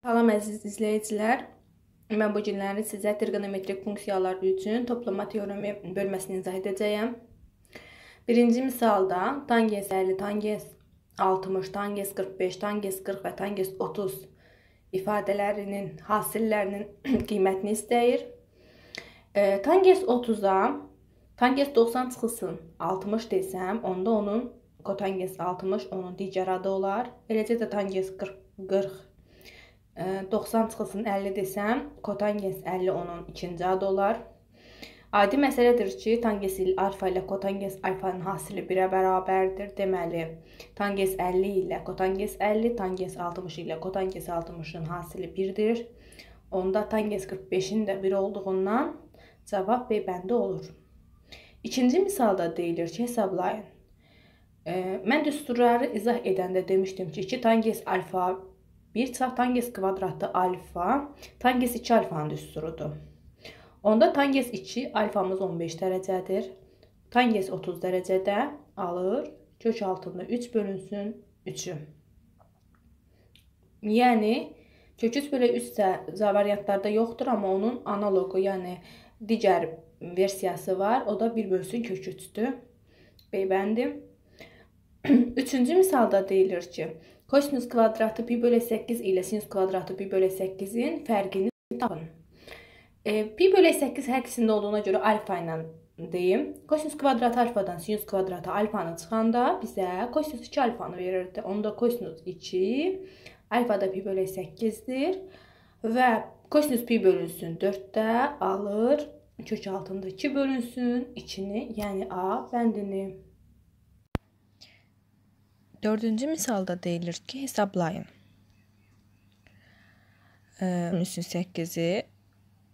Salam əziz izləyicilər. Mən bu günləri sizə trigonometrik funksiyalar üçün toplama teoremi bölməsini izah edəcəyəm. Birinci misalda tangens 50, tangens 60, tangens 45, tangens 40 və tangens 30 ifadələrinin hasillərinin qiymətini istəyir. E, tangens 30-a tangens 90 çıxılsın, 60 desəm, onda onun kotangens 60 onun digər adı olar. Eləcə də tangens 40, 40 90 çıxılsın 50 desəm, kotangens 50 onun ikinci adı olar. Adi məsələdir ki, tangensil alfa ilə kotangens alfanın hasili 1-ə bərabərdir. Deməli, tangens 50 ilə kotangens 50, tangens 60 ilə kotangens 60-ın hasili 1-dir. Onda tangens 45-in də 1 olduğundan cavab B bəndi olur. İkinci misalda deyilir ki, hesablayın. Mən düsturları izah edəndə demişdim ki, 2 tangens alfa Bir çarx tangens kvadratı alfa, tangens 2 alfanın düsturudur. Onda tangens 2 alfamız 15 dərəcədir. Tangens 30 dərəcədə alır. Kök altında 3 bölünsün 3-ü. Yəni kök 3 bölü 3 isə variantlarda yoxdur, amma onun analoqu, yəni digər versiyası var. O da 1 bölünsün kök 3-dür. B bəndi. Üçüncü misalda deyilir ki, Kosinüs kvadratı pi bölü 8 ilə sinüs kvadratı pi bölü 8-in fərqini tapın. E, pi bölü 8 hər ikisində olduğuna görə alfa ilə deyim. Kosinüs kvadratı alfadan sinüs kvadratı alfanı çıxanda bizə kosinüs 2 alfanı verirdi. Onda kosinüs 2 alfa da pi bölü 8-dir və kosinüs pi bölünsün 4-də alır kök altında 2 bölünsün 2-ni, yəni A bəndini. Dördüncü misalda deyilir ki, hesablayın. 308-i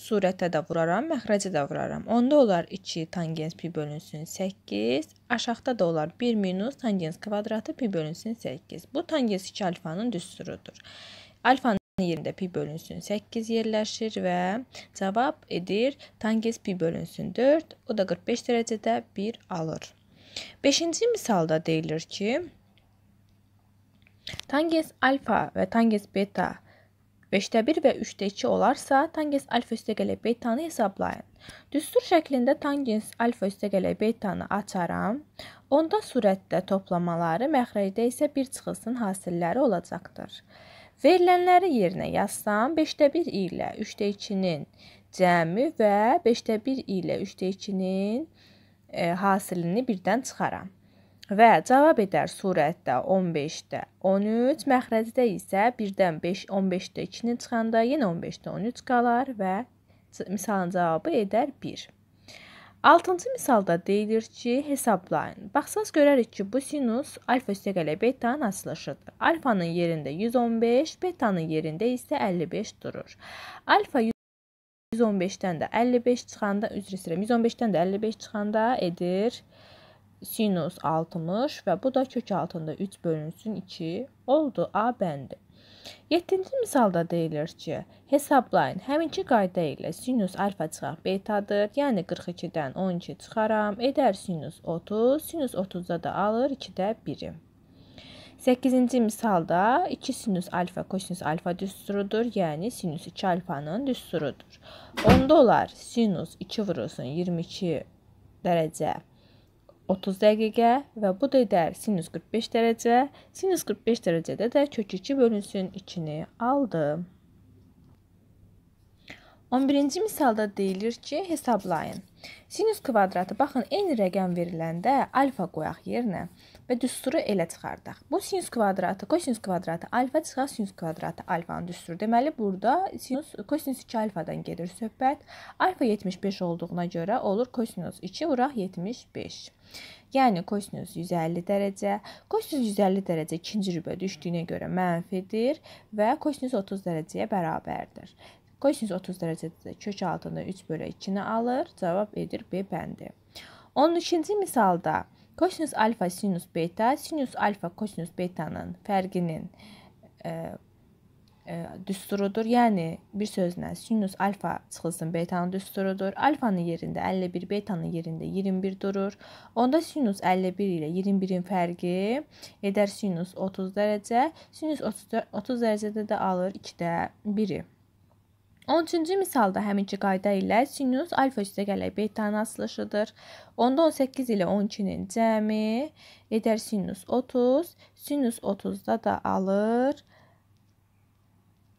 surətə də vuraram, məxrəcə də vuraram. Onda olar 2 tangens pi bölünsün 8, aşağıda da olar 1 minus tangens kvadratı pi bölünsün 8. Bu tangens 2 alfanın düsturudur. Alfanın yerində pi bölünsün 8 yerləşir və cavab edir tangens pi bölünsün 4, o da 45 dərəcədə 1 alır. 5-ci misalda deyilir ki, Tangens alfa və tangens beta 5də 1 və 3də 2 olarsa, tangens alfa üstəgələ betanı hesablayın. Düstur şəklində tangens alfa üstəgələ betanı açaram. Onda sürətdə toplamaları, məxrəcdə isə bir çıxılsın hasilləri olacaqdır. Verilənləri yerinə yazsam, 5də 1 ilə 3də 2-nin cəmi və 5də 1 ilə 3də 2-nin e, hasilini birdən çıxaram və cavab edər surətdə 15-də 13, məxrəcdə isə 1-dən 5 15-də 2-ni çıxanda yenə 15-də 13 qalar və misalın cavabı edər 1. 6-cı misalda deyilir ki, hesablayın. Baxsaz görərik ki, bu sinus alfa üstəqələ betanın açılışıdır. Alfanın yerində 115, betanın yerində isə 55 durur. Alfa 115-dən də 55 çıxanda, üzr istəyirəm, 115-dən də 55 çıxanda edir 1 sinus 60 və bu da kök altında 3 bölünsün 2 oldu A bəndi. 7-ci misalda deyilir ki, hesablayın. Həminki qayda ilə sinus alfa çıxaq betadır. Yəni 42-dən 12 çıxaram, edər sinus 30, sinus 30-da da alır 2-də 1-i. 8-ci misalda 2 sinus alfa kosinus alfa düsturudur, yəni sinus 2 alfanın düsturudur. Onda olar sinus 2 vurulsun 22 dərəcə 30 dəqiqə və bu da edər sinus 45 dərəcə. Sinus 45 dərəcədə də kök 2 bölünsün 2-ni aldım. 11-ci misalda deyilir ki, hesablayın. Sinus kvadratı baxın, eyni rəqəm veriləndə alfa qoyaq yerinə və düsturu elə çıxardaq. Bu sinüs kvadratı, kosinüs kvadratı alfa çıxar sinüs kvadratı alfanın düsturu. Deməli burada sinüs kosinüs 2 alfadan gedir söhbət. Alfa 75 olduğuna görə olur kosinüs 2 vuraq 75. Yəni kosinüs 150 dərəcə, kosinüs 150 dərəcə ikinci rübə düşdüyünə görə mənfidir və kosinüs 30 dərəcəyə bərabərdir. Kosinüs 30 dərəcədə də kök altında 3 bölü 2-ni alır, cavab edir B bəndi. 12-ci misalda Kosinüs alfa sinus beta, sinus alfa kosinus betanın fərqinin e, e, düsturudur. Yəni bir sözlə sinus alfa çıxılsın betanın düsturudur. Alfanın yerində 51, betanın yerində 21 durur. Onda sinus 51 ilə 21-in fərqi edər sinus 30 dərəcə. Sinus 30, 30 dərəcədə də alır 2-də 1-i. 13-cü misalda həminki qayda ilə sinus alfa üstəgələ betanın asılışıdır. Onda 18 ilə 12-nin cəmi edər sinus 30. Sinus 30-da da alır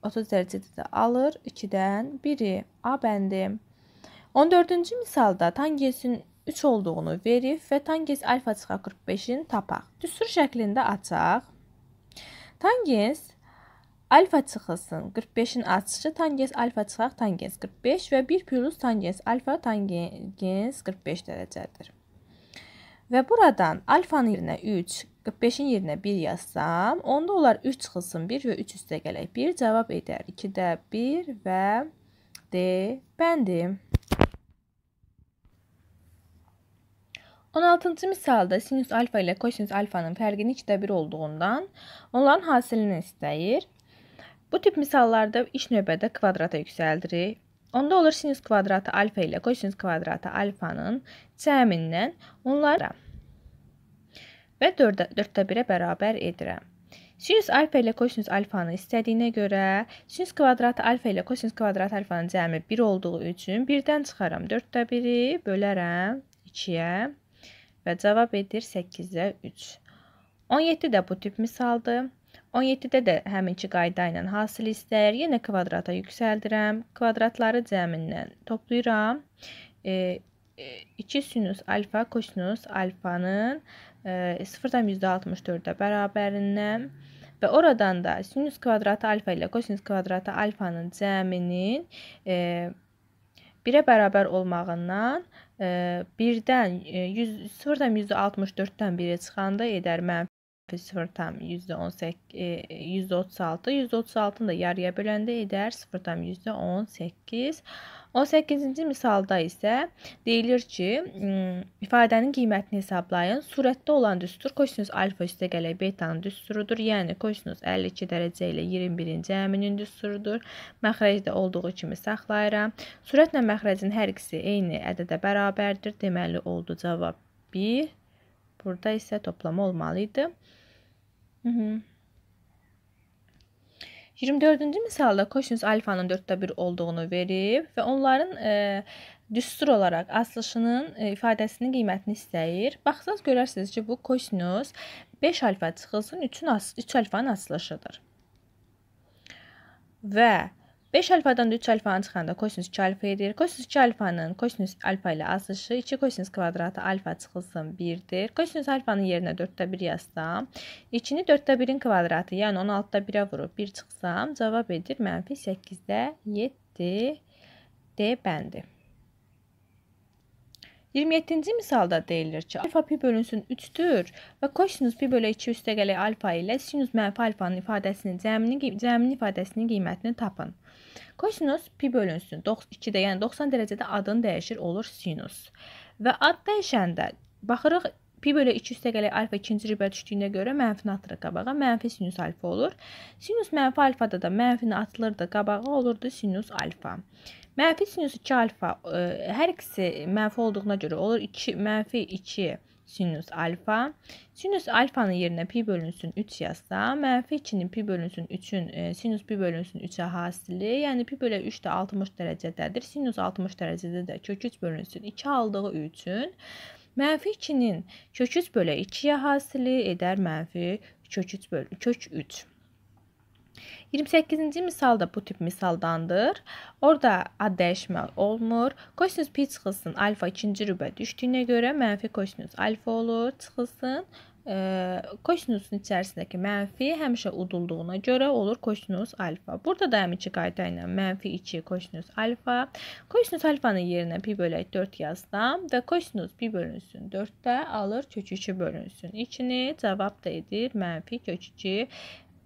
30 dərəcədə də alır 2-dən 1-i. A bəndi. 14-cü misalda tangensin 3 olduğunu verib və tangens alfa çıxa 45-in tapaq. Düstur şəklində açaq. Tangens Alfa çıxılsın 45-in açışı tangens alfa çıxaq tangens 45 və 1 plus tangens alfa tangens 45 dərəcədir. Və buradan alfanın yerinə 3, 45-in yerinə 1 yazsam, onda olar 3 çıxılsın 1 və 3 üstə gələk 1 cavab edər. 2-də 1 və D bəndi. 16-cı misalda sinus alfa ilə kosinus alfanın fərqinin 2-də 1 olduğundan onların hasilini istəyir. Bu tip misallarda iş növbədə kvadrata yüksəldirik. Onda olur sinüs kvadratı alfa ilə kosinüs kvadratı alfanın cəmindən onlara və 4-də 1-ə bərabər edirəm. Sinüs alfa ilə kosinüs alfanı istədiyinə görə sinüs kvadratı alfa ilə kosinüs kvadratı alfanın cəmi 1 olduğu üçün 1-dən çıxaram 4-də 1-i, bölərəm 2-yə və cavab edir 8-ə 3. 17 də bu tip misaldır. 17-də də həminki qayda ilə hasil istər, yenə kvadrata yüksəldirəm. Kvadratları cəmindən toplayıram. 2 e, e sinus alfa kosinus alfanın e, 0,64-də bərabərindən və oradan da sinus kvadratı alfa ilə kosinus kvadratı alfanın cəminin e, 1-ə bərabər olmağından 1-dən 0,164-dən 1-ə çıxanda edər mənfi 0 tam %18, %36, %36-nı da yarıya böləndə edər 0 tam %18. 18-ci misalda isə deyilir ki, ifadənin qiymətini hesablayın. Surətdə olan düstur kosinus alfa üstə gələk betanın düsturudur. Yəni kosinus 52 dərəcə ilə 21-ci əminin düsturudur. Məxrəcdə olduğu kimi saxlayıram. Sürətlə məxrəcin hər ikisi eyni ədədə bərabərdir. Deməli oldu cavab 1. Burada isə toplama olmalı idi. 24-cü misalda kosinüs alfanın 4də 1 olduğunu verib və onların e, düstur olaraq asılışının e, ifadəsinin qiymətini istəyir. Baxsaz görərsiniz ki, bu kosinüs 5 alfa çıxılsın 3-ün 3 alfanın asılışıdır. Və 5 alfadan da 3 alfanı çıxanda kosinüs 2 alfa edir. Kosinüs 2 alfanın kosinüs alfa ilə azışı 2 kosinüs kvadratı alfa çıxılsın 1-dir. Kosinüs alfanın yerinə 4-də 1 yazsam, 2-ni 4-də 1-in kvadratı, yəni 16-da 1-ə vurub 1 çıxsam, cavab edir mənfi 8-də 7 D bəndi. 27-ci misalda deyilir ki, alfa pi bölünsün 3-dür və kosinus pi bölə 2 üstəgəlik alfa ilə sinus mənfi alfanın ifadəsinin cəmini, cəmini ifadəsinin qiymətini tapın. Kosinus pi bölünsün 2-də, yəni 90 dərəcədə adını dəyişir, olur sinus. Və ad dəyişəndə baxırıq pi bölə 2 üstəgəlik alfa ikinci ribə düşdüyünə görə mənfini atırıq qabağa. Mənfi sinus alfa olur. Sinus mənfi alfada da mənfini atılırdı qabağa olurdu sinus alfa. Mənfi sinüs 2 alfa ə, e, hər ikisi mənfi olduğuna görə olur 2 mənfi 2 sinüs alfa. Sinüs alfanın yerinə pi bölünsün 3 yazsam, mənfi 2-nin pi bölünsün 3-ün e, sinüs pi bölünsün 3-ə hasili, yəni pi bölə 3 də 60 dərəcədədir. Sinüs 60 dərəcədə də kök 3 bölünsün 2 aldığı üçün mənfi 2-nin kök 3 bölə 2-yə hasili edər mənfi kök 3 bölü kök 3. 28-ci misal da bu tip misaldandır. Orada ad dəyişmək olmur. Kosinus pi çıxılsın alfa ikinci rübə düşdüyünə görə mənfi kosinus alfa olur, çıxılsın kosinusun içərisindəki mənfi həmişə udulduğuna görə olur kosinus alfa. Burada da həminki qayda ilə mənfi 2 kosinus alfa. Kosinus alfanın yerinə pi bölək 4 yazsam və kosinus pi bölünsün 4-də alır kök 2 bölünsün 2-ni cavab da edir mənfi kök 2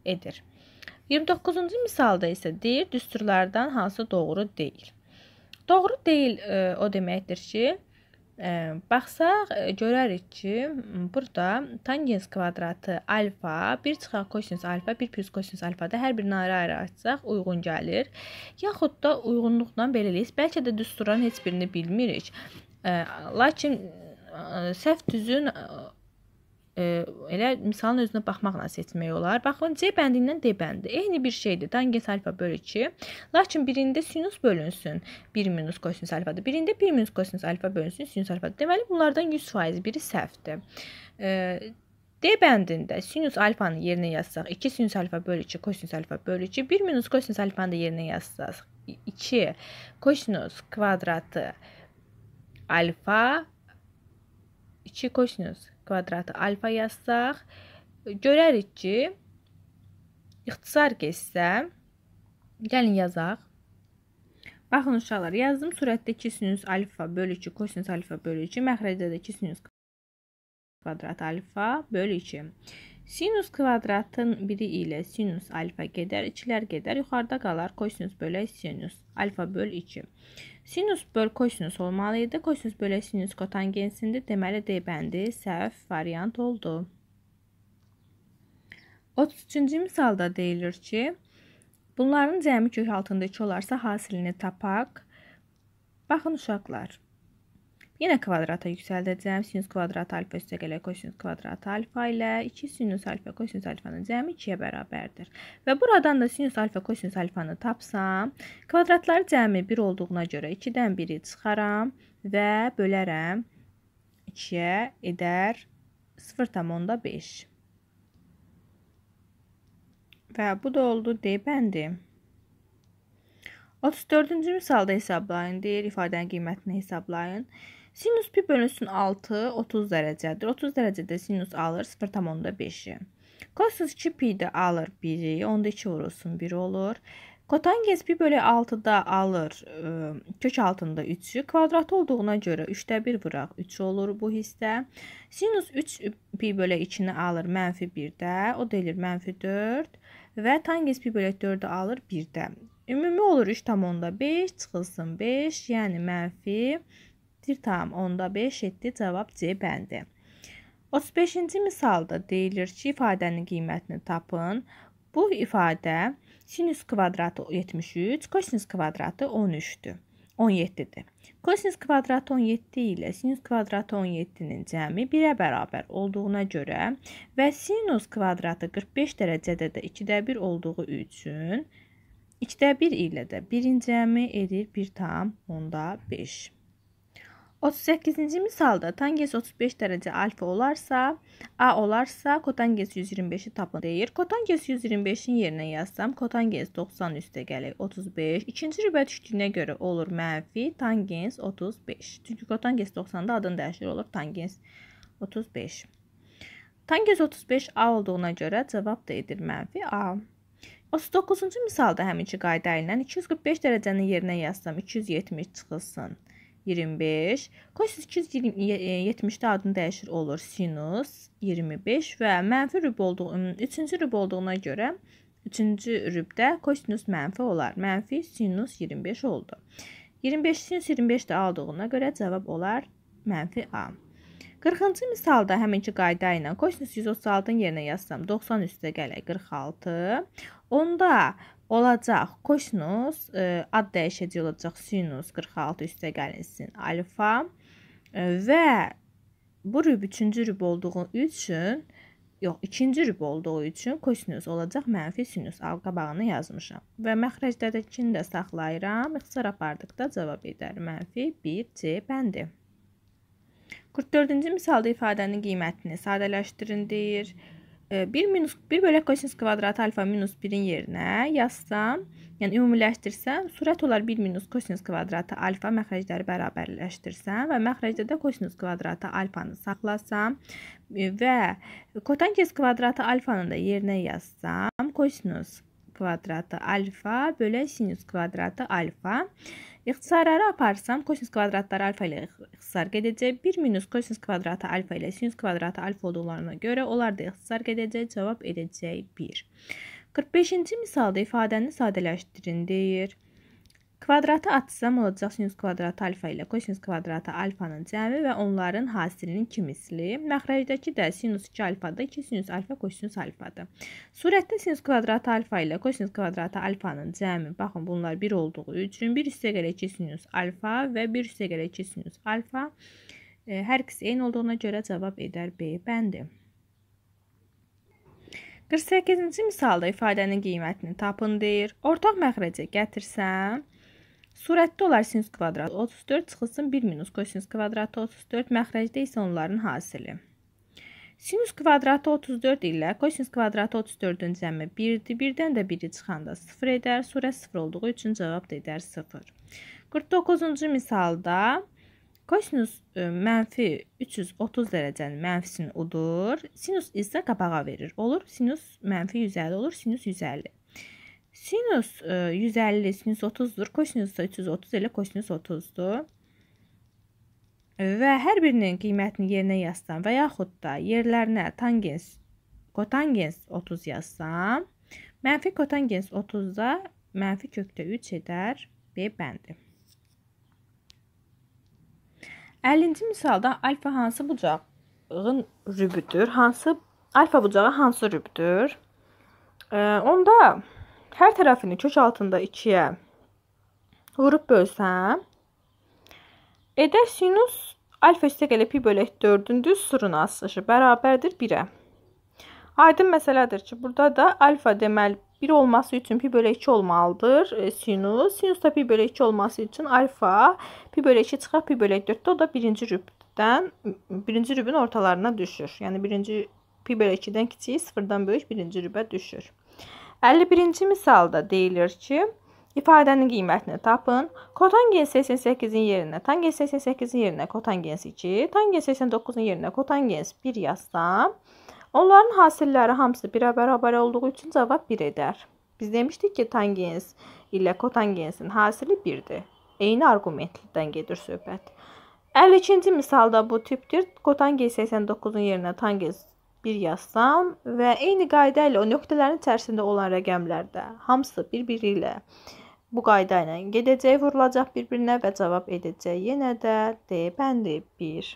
edir. 29-cu misalda isə deyir, düsturlardan hansı doğru deyil. Doğru deyil ə, e, o deməkdir ki, ə, e, baxsaq ə, e, görərik ki, burada tangens kvadratı alfa, bir çıxaq kosinus alfa, bir plus kosinus alfada hər birini ayrı-ayrı açsaq uyğun gəlir. Yaxud da uyğunluqdan beləliyik. Bəlkə də düsturların heç birini bilmirik. Lakin səhv düzün E, elə misalın özünə baxmaqla seçmək olar. Baxın C bəndindən D bəndi eyni bir şeydir. Tangens alfa bölü 2. Lakin birində sinus bölünsün. 1 minus kosinus alfadır. Birində 1 minus kosinus alfa bölünsün sinus alfadır. Deməli bunlardan 100% biri səhvdir. E, D bəndində sinus alfanın yerinə yazsaq 2 sinus alfa bölü 2 kosinus alfa bölü 2 1 minus kosinus alfanın da yerinə yazsaq 2 kosinus kvadratı alfa 2 kosinus kvadratı alfa yazsaq, görərik ki, ixtisar keçsə, gəlin yazaq. Baxın uşaqlar, yazdım. Sürətdə 2 sinüs alfa bölü 2 kosinüs alfa bölü 2, məxrəcdə də 2 sinüs kvadrat alfa bölü 2. Sinus kvadratın biri ilə sinus alfa gedər, 2-lər gedər, yuxarıda qalar kosinüs bölü sinüs alfa bölü 2. Sinus böl kosinus olmalı idi. Kosinus bölə sinus kotangensindir. Deməli D bəndi səhv variant oldu. 33-cü misalda deyilir ki, bunların cəmi kök altında 2 olarsa hasilini tapaq. Baxın uşaqlar. Yenə kvadrata yüksəldəcəm. Sinus kvadrat alfa üstəgələ kosinus kvadrat alfa ilə 2 sinus alfa kosinus alfanın cəmi 2-yə bərabərdir. Və buradan da sinus alfa kosinus alfanı tapsam, kvadratları cəmi 1 olduğuna görə 2-dən 1-i çıxaram və bölərəm 2-yə edər 0,5. Və bu da oldu D bəndi. 34-cü misalda hesablayın, deyir ifadənin qiymətini hesablayın. Sinus pi bölünsün 6 30 dərəcədir. 30 dərəcədə sinus alır 0,5-i. Kosinus 2 pi də alır 1-i. Onda 2 vurulsun 1 olur. Kotangens pi bölü 6-da alır kök altında 3-ü. Kvadratı olduğuna görə 3-də 1 vuraq 3 olur bu hissə. Sinus 3 pi bölü 2-ni alır mənfi 1-də. O deyilir mənfi 4. Və tangens pi bölü 4-ü alır 1-də. Ümumi olur 3,5 çıxılsın 5. Yəni mənfi 4. 1,5 etdi. Cavab C bəndi. 35-ci misalda deyilir ki, ifadənin qiymətini tapın. Bu ifadə sinüs kvadratı 73, kosinüs kvadratı 13-dür. 17-dir. Kosinüs kvadratı 17 ilə sinüs kvadratı 17-nin cəmi 1-ə bərabər olduğuna görə və sinüs kvadratı 45 dərəcədə də 2-də 1 olduğu üçün 2-də 1 ilə də 1-in cəmi edir 1 tam onda 5. 38-ci misalda tangens 35 dərəcə alfa olarsa, A olarsa, kotangens 125-i tapın deyir. Kotangens 125-in yerinə yazsam, kotangens 90 üstə gəlir 35. İkinci rübə düşdüyünə görə olur mənfi tangens 35. Çünki kotangens 90-da adın dəyişir olur tangens 35. Tangens 35 A olduğuna görə cavab da edir mənfi A. 39-cu misalda həminki qayda ilə 245 dərəcənin yerinə yazsam 270 çıxılsın. 25. Kos 8 70-də adını dəyişir olur sinus 25 və mənfi rüb olduğu 3-cü rüb olduğuna görə 3-cü rübdə kosinus mənfi olar. Mənfi sinus 25 oldu. 25 sinus 25 də aldığına görə cavab olar mənfi A. 40-cı misalda həminki qayda ilə kosinus 136-nın yerinə yazsam 90 üstə gələk 46. Onda olacaq. Kosinus e, ad dəyişəcək olacaq sinus 46 üstə gəlinsin alfa e, və bu rüb üçüncü rüb olduğu üçün yox, ikinci rüb olduğu üçün kosinus olacaq mənfi sinus qabağını yazmışam. Və məxrəcdədəkini də saxlayıram. İxtisar apardıqda cavab edər mənfi 1C bəndi. 44-cü misalda ifadənin qiymətini sadələşdirin deyir. 1 minus 1 bölək kosinus kvadratı alfa minus 1-in yerinə yazsam, yəni ümumiləşdirsəm, sürət olar 1 minus kosinus kvadratı alfa məxrəcləri bərabərləşdirsəm və məxrəcdə də kosinus kvadratı alfanı saxlasam e, və kotangens kvadratı alfanın da yerinə yazsam, kosinus kvadratı alfa bölək sinüs kvadratı alfa İxtisarları aparsam kosinüs kvadratları alfa ilə ixtisar gedəcək. 1 minus kosinüs kvadratı alfa ilə sinüs kvadratı alfa olduqlarına görə onlar da ixtisar gedəcək. Cavab edəcək 1. 45-ci misalda ifadəni sadələşdirin deyir. Kvadratı atsam olacaq sinüs kvadratı alfa ilə kosinüs kvadratı alfanın cəmi və onların hasilinin iki misli. Məxrəcdəki də sinüs 2 alfada 2 sinüs alfa kosinüs alfadır. Surətdə sinüs kvadratı alfa ilə kosinüs kvadratı alfanın cəmi, baxın bunlar 1 olduğu üçün 1 üstə gələ 2 sinüs alfa və 1 üstə gələ 2 sinüs alfa e, hər ikisi eyni olduğuna görə cavab edər B bəndi. 48-ci misalda ifadənin qiymətini tapın deyir. Ortaq məxrəcə gətirsəm, Surətdə olar sinus kvadratı 34 çıxılsın 1 minus kosinus kvadratı 34, məxrəcdə isə onların hasili. Sinus kvadratı 34 ilə kosinus kvadratı 34-ün cəmi 1-dir. Birdən də 1-i çıxanda 0 edər. Surə 0 olduğu üçün cavab da edər 0. 49-cu misalda kosinus e, mənfi 330 dərəcənin mənfisini udur. Sinus isə qabağa verir. Olur sinus mənfi 150 olur, sinus 150. Sinus 150 e, sinus 30-dur. Kosinus da 330 elə kosinus 30-dur. Və hər birinin qiymətini yerinə yazsam və yaxud da yerlərinə tangens, kotangens 30 yazsam, mənfi kotangens 30-da mənfi kökdə 3 edər B bəndi. 50-ci misalda alfa hansı bucağın rübüdür? Hansı alfa bucağı hansı rübüdür? E, onda hər tərəfini kök altında 2-yə vurub bölsəm, edər sinus alfa üstə qələ pi bölək 4-ün düz surun asılışı bərabərdir 1-ə. Aydın məsələdir ki, burada da alfa deməli 1 olması üçün pi bölək 2 olmalıdır e, sinus. Sinus da pi bölək 2 olması üçün alfa pi bölək 2 çıxar pi bölək 4-də o da birinci rübdən, birinci rübün ortalarına düşür. Yəni birinci pi bölək 2-dən kiçiyi 0-dan böyük birinci rübə düşür. 51-ci misalda deyilir ki, ifadənin qiymətini tapın. Kotangens 88-in yerinə tangens 88-in yerinə kotangens 2, tangens 89-un yerinə kotangens 1 yazsam, onların hasilləri hamısı birə bərabər olduğu üçün cavab 1 edər. Biz demişdik ki, tangens ilə kotangensin hasili 1-dir. Eyni arqumentlidən gedir söhbət. 52-ci misalda bu tipdir. Kotangens 89-un yerinə tangens bir yazsam və eyni qayda ilə o nöqtələrin içərisində olan rəqəmlər də hamısı bir-biri ilə bu qayda ilə gedəcək, vurulacaq bir-birinə və cavab edəcək yenə də D bəndi 1.